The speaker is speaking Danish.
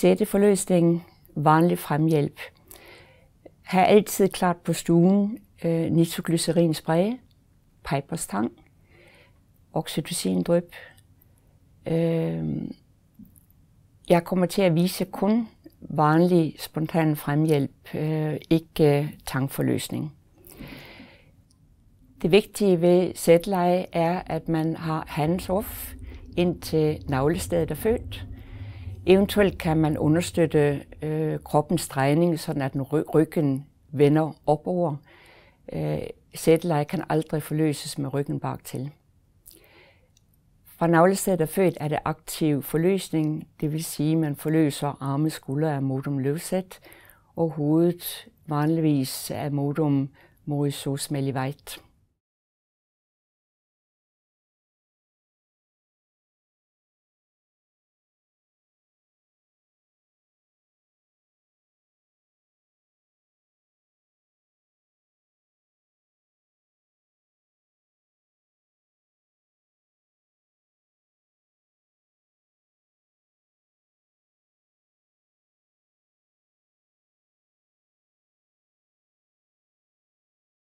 sætte forløsningen vanlig fremhjælp. Ha' altid klart på stuen øh, tang, oxytocin drøb. Øh, jeg kommer til at vise kun vanlig spontan fremhjælp, øh, ikke øh, tankforløsning. Det vigtige ved sætleje er, at man har hands-off indtil navlestedet er født, Eventuelt kan man understøtte øh, kroppens drejning, så at den ry- ryggen vender opover. Øh, sætteleje kan aldrig forløses med ryggen til. Fra navlestedet er født er det aktiv forløsning, det vil sige, at man forløser arme, skuldre af modum løvsæt og hovedet vanligvis af modum morisos mellivite.